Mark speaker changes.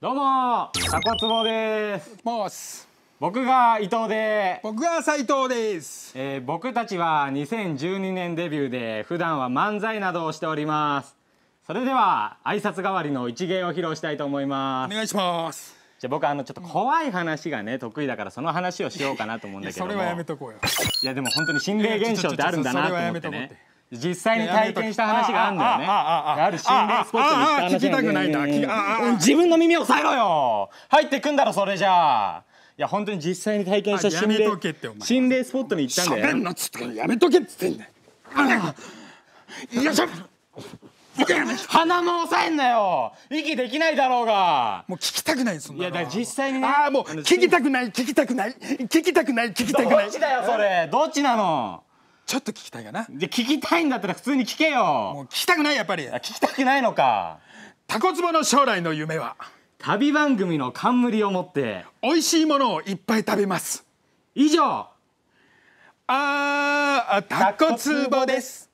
Speaker 1: どうもタコツボです僕が伊藤で僕が斉藤です、えー、僕たちは2012年デビューで普段は漫才などをしておりますそれでは挨拶代わりの一芸を披露したいと思いますお願いしますじゃ僕あのちょっと怖い話がね、得意だからその話をしようかなと思うんだけど それはやめとこうよいやでも本当に心霊現象ってあるんだなと思ってね実際に体験した話があるんだよねある心霊スポットに行った話聞きたくないな自分の耳を抑えろよ入ってくんだろそれじゃあいや本当に実際に体験した心霊心霊スポットに行ったんだよ喋んなっつってやめとけっつってんだよよいしょ鼻も押さえんなよ息できないだろうがもう聞きたくないそんいやだ実際にねああもう聞きたくない聞きたくない聞きたくない聞きたくないどっちだよそれどっちなのちょっと聞きたいかなじゃ聞きたいんだったら普通に聞けよもう聞きたくないやっぱり聞きたくないのかタコツボの将来の夢は旅番組の冠を持って美味しいものをいっぱい食べます以上あー
Speaker 2: タコツボです